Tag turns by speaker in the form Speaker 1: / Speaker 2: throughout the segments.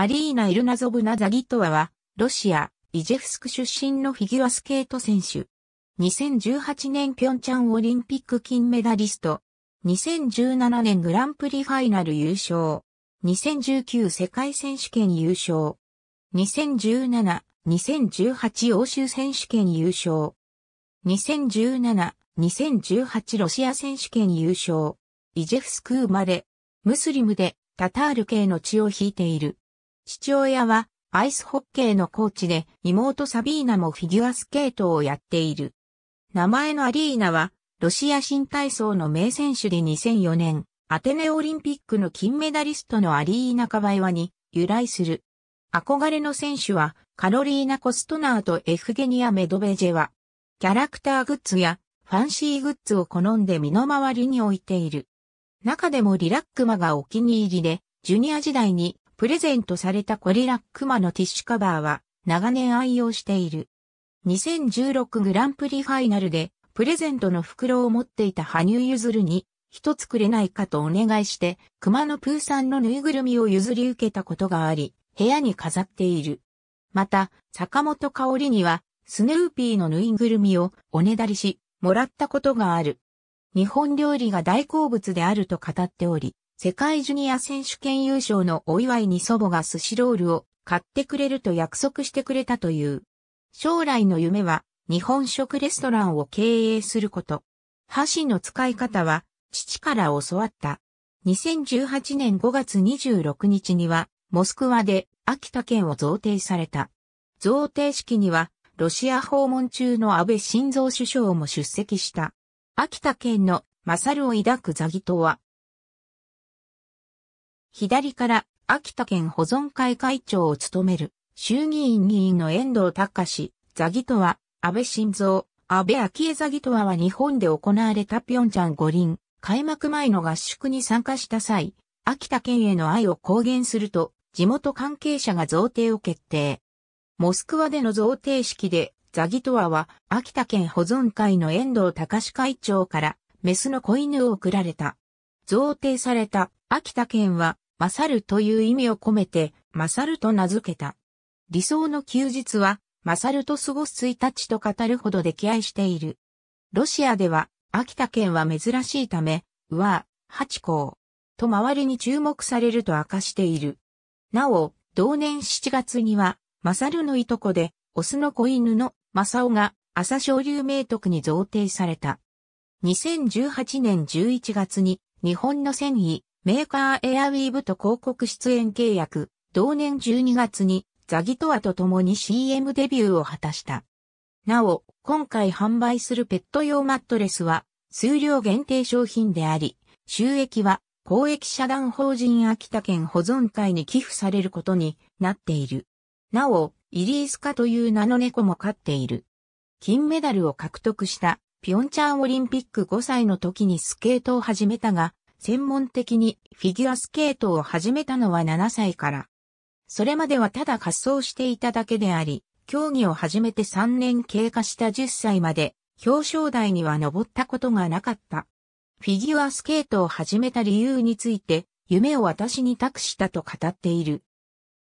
Speaker 1: アリーナ・イルナゾブナ・ザギトワは、ロシア、イジェフスク出身のフィギュアスケート選手。2018年ピョンチャンオリンピック金メダリスト。2017年グランプリファイナル優勝。2019世界選手権優勝。2017、2018欧州選手権優勝。2017、2018ロシア選手権優勝。イジェフスク生まれ、ムスリムでタタール系の血を引いている。父親はアイスホッケーのコーチで妹サビーナもフィギュアスケートをやっている。名前のアリーナはロシア新体操の名選手で2004年アテネオリンピックの金メダリストのアリーナ・カバエワに由来する。憧れの選手はカロリーナ・コストナーとエフゲニア・メドベジェは、キャラクターグッズやファンシーグッズを好んで身の回りに置いている。中でもリラックマがお気に入りで、ジュニア時代にプレゼントされたコリラックマのティッシュカバーは長年愛用している。2016グランプリファイナルでプレゼントの袋を持っていた羽生結弦に一つくれないかとお願いして熊のプーさんのぬいぐるみを譲り受けたことがあり部屋に飾っている。また坂本香織にはスヌーピーのぬいぐるみをおねだりしもらったことがある。日本料理が大好物であると語っており、世界ジュニア選手権優勝のお祝いに祖母が寿司ロールを買ってくれると約束してくれたという。将来の夢は日本食レストランを経営すること。箸の使い方は父から教わった。2018年5月26日にはモスクワで秋田県を贈呈された。贈呈式にはロシア訪問中の安倍晋三首相も出席した。秋田県のマサルを抱くザギトは左から秋田県保存会会長を務める衆議院議員の遠藤隆、ザギトワ、安倍晋三、安倍昭恵ザギトワは日本で行われたピョンチャン五輪開幕前の合宿に参加した際、秋田県への愛を公言すると、地元関係者が贈呈を決定。モスクワでの贈呈式で、ザギトワは秋田県保存会の遠藤隆会長からメスの子犬を贈られた。贈呈された秋田県は勝るという意味を込めて、勝ると名付けた。理想の休日は、勝ると過ごす1日と語るほど溺愛している。ロシアでは、秋田県は珍しいため、うわ、八甲、と周りに注目されると明かしている。なお、同年7月には、勝のいとこで、オスの子犬の正雄が朝昇竜名徳に贈呈された。2018年11月に日本の戦意、メーカーエアウィーブと広告出演契約、同年12月にザギトアと共に CM デビューを果たした。なお、今回販売するペット用マットレスは数量限定商品であり、収益は公益社団法人秋田県保存会に寄付されることになっている。なお、イリースカという名の猫も飼っている。金メダルを獲得したピョンチャンオリンピック5歳の時にスケートを始めたが、専門的にフィギュアスケートを始めたのは7歳から。それまではただ滑走していただけであり、競技を始めて3年経過した10歳まで表彰台には登ったことがなかった。フィギュアスケートを始めた理由について、夢を私に託したと語っている。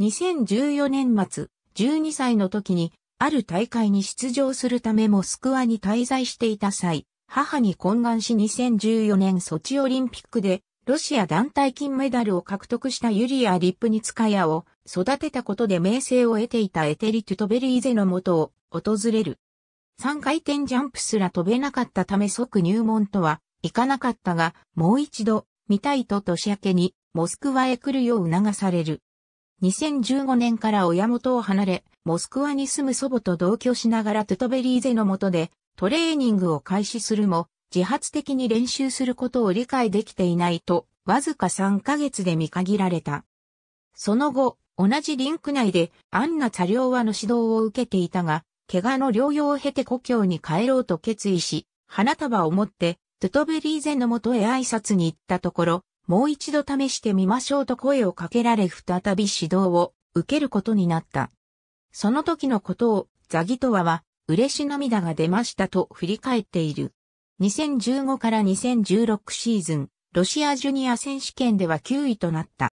Speaker 1: 2014年末、12歳の時に、ある大会に出場するためモスクワに滞在していた際、母に懇願し2014年ソチオリンピックでロシア団体金メダルを獲得したユリア・リップニツカヤを育てたことで名声を得ていたエテリ・トゥトベリーゼの元を訪れる。3回転ジャンプすら飛べなかったため即入門とはいかなかったが、もう一度見たいと年明けにモスクワへ来るよう促される。2015年から親元を離れ、モスクワに住む祖母と同居しながらトゥトベリーゼの下でトレーニングを開始するも、自発的に練習することを理解できていないと、わずか3ヶ月で見限られた。その後、同じリンク内でアンナ・チャリョーワの指導を受けていたが、怪我の療養を経て故郷に帰ろうと決意し、花束を持って、トゥトベリーゼのもとへ挨拶に行ったところ、もう一度試してみましょうと声をかけられ再び指導を受けることになった。その時のことをザギトワは嬉し涙が出ましたと振り返っている。2015から2016シーズン、ロシアジュニア選手権では9位となった。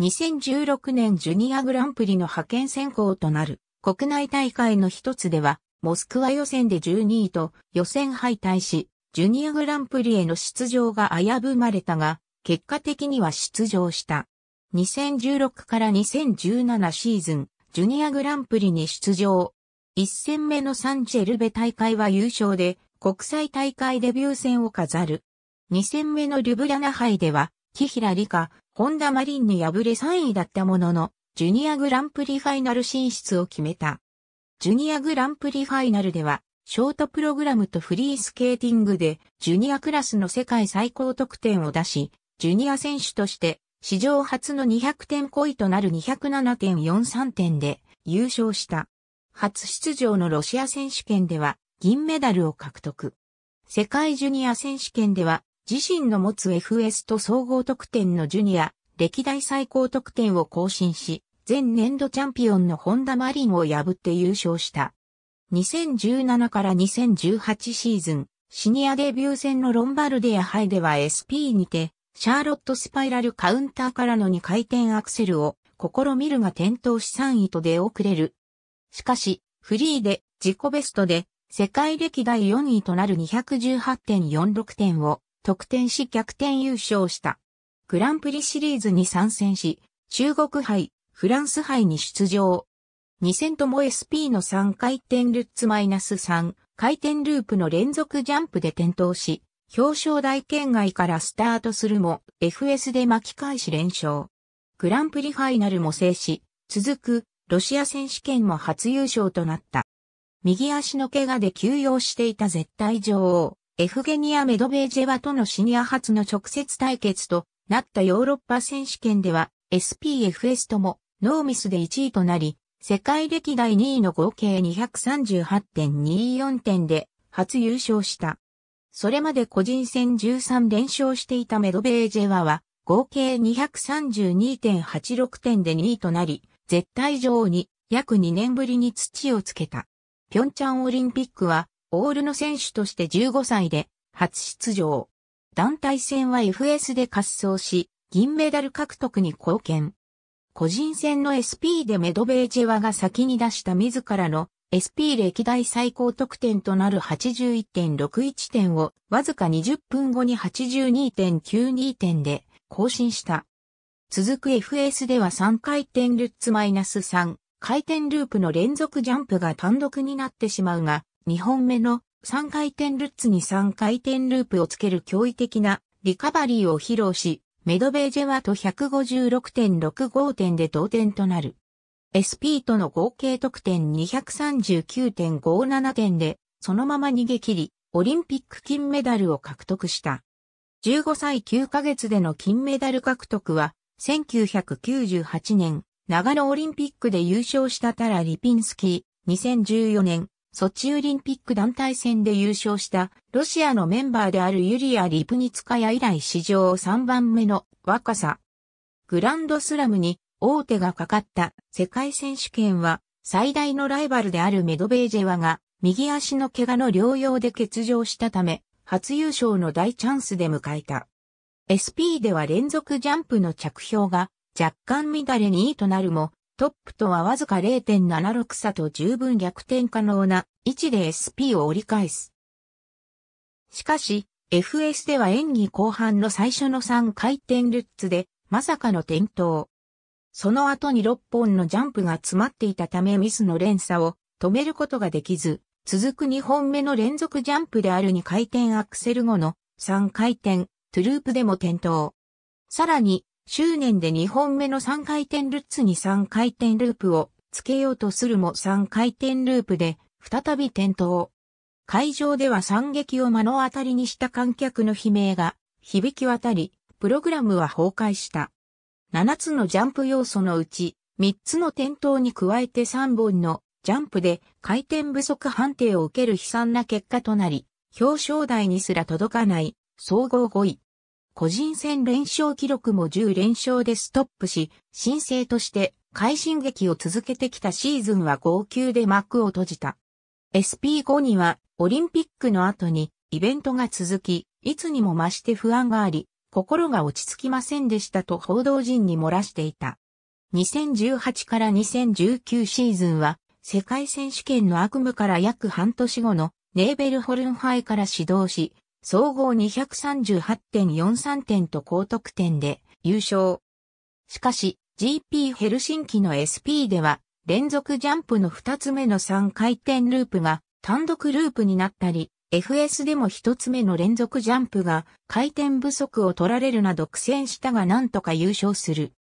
Speaker 1: 2016年ジュニアグランプリの派遣選考となる国内大会の一つでは、モスクワ予選で12位と予選敗退し、ジュニアグランプリへの出場が危ぶまれたが、結果的には出場した。2016から2017シーズン、ジュニアグランプリに出場、1戦目のサンチェルベ大会は優勝で、国際大会デビュー戦を飾る。2戦目のリュブリャナ杯では、木平理香、本田マリンに敗れ3位だったものの、ジュニアグランプリファイナル進出を決めた。ジュニアグランプリファイナルでは、ショートプログラムとフリースケーティングで、ジュニアクラスの世界最高得点を出し、ジュニア選手として、史上初の200点超えとなる207.43点で優勝した。初出場のロシア選手権では銀メダルを獲得。世界ジュニア選手権では自身の持つ FS と総合得点のジュニア歴代最高得点を更新し、前年度チャンピオンのホンダマリンを破って優勝した。2017から2018シーズン、シニアデビュー戦のロンバルディア杯では SP にて、シャーロットスパイラルカウンターからの2回転アクセルを試みるが転倒し3位と出遅れるしかし、フリーで自己ベストで世界歴代4位となる218.46点を得点し逆転優勝した。グランプリシリーズに参戦し、中国杯、フランス杯に出場。2戦とも SP の3回転ルッツマイナス3回転ループの連続ジャンプで転倒し、表彰台圏外からスタートするも FS で巻き返し連勝。グランプリファイナルも制し、続くロシア選手権も初優勝となった。右足の怪我で休養していた絶対女王、エフゲニア・メドベージェワとのシニア初の直接対決となったヨーロッパ選手権では SPFS ともノーミスで1位となり、世界歴代2位の合計238.24点で初優勝した。それまで個人戦13連勝していたメドベージェワは合計232.86点で2位となり、絶対女王に約2年ぶりに土をつけた。ピョンチャンオリンピックはオールの選手として15歳で初出場。団体戦は FS で滑走し、銀メダル獲得に貢献。個人戦の SP でメドベージェワが先に出した自らの SP 歴代最高得点となる81.61点をわずか20分後に82.92点で更新した。続く FS では3回転ルッツマイナス3回転ループの連続ジャンプが単独になってしまうが、2本目の3回転ルッツに3回転ループをつける驚異的なリカバリーを披露し、メドベージェワと156.65点で同点となる。SP との合計得点239.57点で、そのまま逃げ切り、オリンピック金メダルを獲得した。15歳9ヶ月での金メダル獲得は、1998年、長野オリンピックで優勝したタラ・リピンスキー、2014年、ソチオリンピック団体戦で優勝したロシアのメンバーであるユリア・リプニツカヤ以来史上3番目の若さ。グランドスラムに大手がかかった世界選手権は最大のライバルであるメドベージェワが右足の怪我の療養で欠場したため初優勝の大チャンスで迎えた。SP では連続ジャンプの着氷が若干乱れ2位となるも、トップとはわずか0.76差と十分逆転可能な位置で SP を折り返す。しかし、FS では演技後半の最初の3回転ルッツで、まさかの転倒。その後に6本のジャンプが詰まっていたためミスの連鎖を止めることができず、続く2本目の連続ジャンプである2回転アクセル後の3回転トゥループでも転倒。さらに、執念で2本目の3回転ルッツに3回転ループをつけようとするも3回転ループで再び転倒。会場では惨劇を目の当たりにした観客の悲鳴が響き渡り、プログラムは崩壊した。7つのジャンプ要素のうち、3つの転倒に加えて3本のジャンプで回転不足判定を受ける悲惨な結果となり、表彰台にすら届かない総合5位。個人戦連勝記録も10連勝でストップし、新生として快進撃を続けてきたシーズンは号泣で幕を閉じた。SP5 にはオリンピックの後にイベントが続き、いつにも増して不安があり、心が落ち着きませんでしたと報道陣に漏らしていた。2018から2019シーズンは、世界選手権の悪夢から約半年後のネーベルホルンハイから始動し、総合238.43点と高得点で優勝。しかし、GP ヘルシンキの SP では、連続ジャンプの2つ目の3回転ループが単独ループになったり、FS でも1つ目の連続ジャンプが回転不足を取られるなど苦戦したがなんとか優勝する。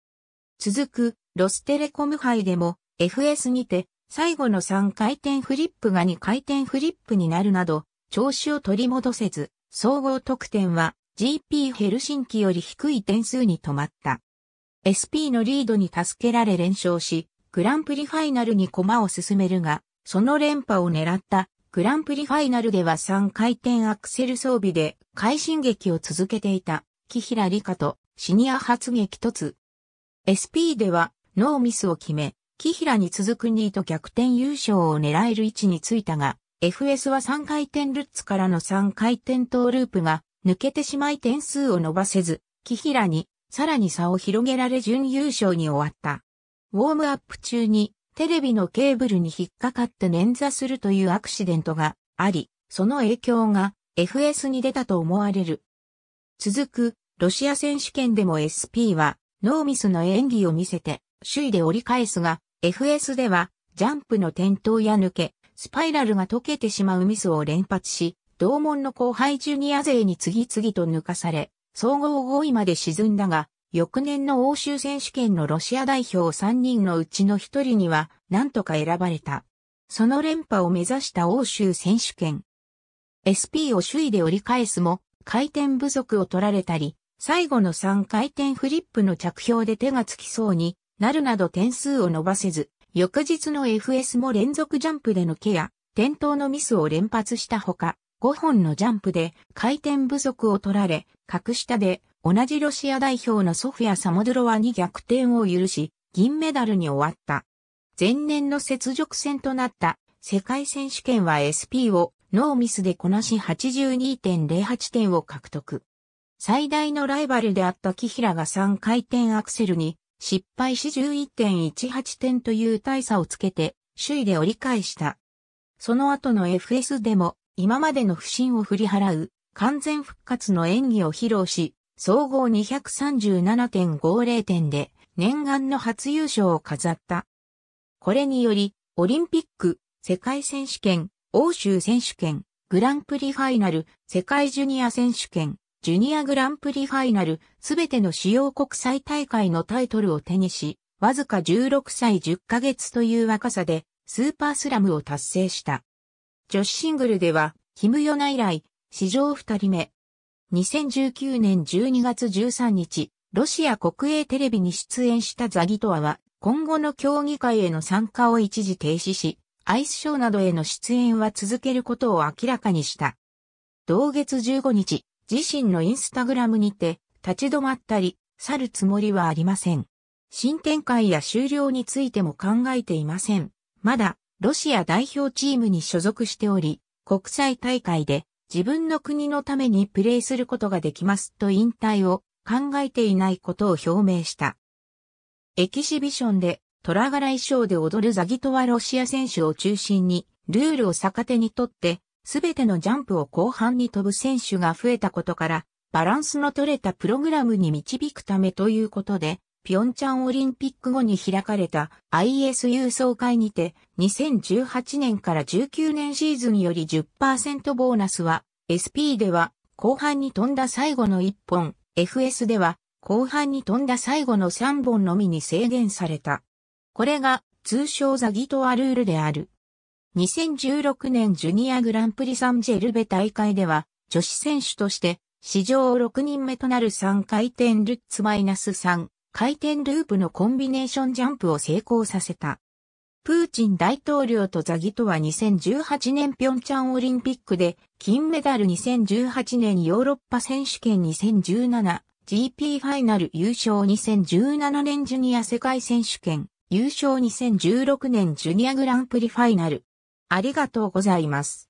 Speaker 1: 続く、ロステレコム杯でも FS にて最後の3回転フリップが2回転フリップになるなど、調子を取り戻せず、総合得点は GP ヘルシンキより低い点数に止まった。SP のリードに助けられ連勝し、グランプリファイナルに駒を進めるが、その連覇を狙ったグランプリファイナルでは3回転アクセル装備で快進撃を続けていた木平理香とシニア発撃突。SP ではノーミスを決め、木平に続く2位と逆転優勝を狙える位置についたが、FS は3回転ルッツからの3回転トーループが抜けてしまい点数を伸ばせず、木平にさらに差を広げられ準優勝に終わった。ウォームアップ中にテレビのケーブルに引っかかって捻挫するというアクシデントがあり、その影響が FS に出たと思われる。続くロシア選手権でも SP はノーミスの演技を見せて首位で折り返すが、FS ではジャンプの転倒や抜け、スパイラルが溶けてしまうミスを連発し、同門の後輩ジュニア勢に次々と抜かされ、総合5位まで沈んだが、翌年の欧州選手権のロシア代表3人のうちの1人には何とか選ばれた。その連覇を目指した欧州選手権。SP を首位で折り返すも、回転不足を取られたり、最後の3回転フリップの着氷で手がつきそうになるなど点数を伸ばせず、翌日の FS も連続ジャンプでのケア、転倒のミスを連発したほか、5本のジャンプで回転不足を取られ、格下で同じロシア代表のソフィア・サモドロワに逆転を許し、銀メダルに終わった。前年の雪辱戦となった世界選手権は SP をノーミスでこなし82.08点を獲得。最大のライバルであった木平が3回転アクセルに失敗し11.18点という大差をつけて、首位で折り返した。その後の FS でも、今までの不振を振り払う、完全復活の演技を披露し、総合237.50点で、念願の初優勝を飾った。これにより、オリンピック、世界選手権、欧州選手権、グランプリファイナル、世界ジュニア選手権、ジュニアグランプリファイナル、すべての主要国際大会のタイトルを手にし、わずか16歳10ヶ月という若さで、スーパースラムを達成した。女子シングルでは、キム・ヨナ以来、史上2人目。2019年12月13日、ロシア国営テレビに出演したザギトワは、今後の競技会への参加を一時停止し、アイスショーなどへの出演は続けることを明らかにした。同月15日、自身のインスタグラムにて、立ち止まったり、去るつもりはありません。新展開や終了についても考えていません。まだ、ロシア代表チームに所属しており、国際大会で自分の国のためにプレーすることができますと引退を考えていないことを表明した。エキシビションで虎柄衣装で踊るザギトワロシア選手を中心にルールを逆手にとってすべてのジャンプを後半に飛ぶ選手が増えたことから、バランスの取れたプログラムに導くためということで、ピョンチャンオリンピック後に開かれた ISU 総会にて、2018年から19年シーズンより10%ボーナスは、SP では後半に飛んだ最後の1本、FS では後半に飛んだ最後の3本のみに制限された。これが通称ザギトアルールである。2016年ジュニアグランプリサンジェルベ大会では、女子選手として、史上6人目となる3回転ルッツマイナス3回転ループのコンビネーションジャンプを成功させた。プーチン大統領とザギトは2018年ピョンチャンオリンピックで金メダル2018年ヨーロッパ選手権 2017GP ファイナル優勝2017年ジュニア世界選手権優勝2016年ジュニアグランプリファイナルありがとうございます。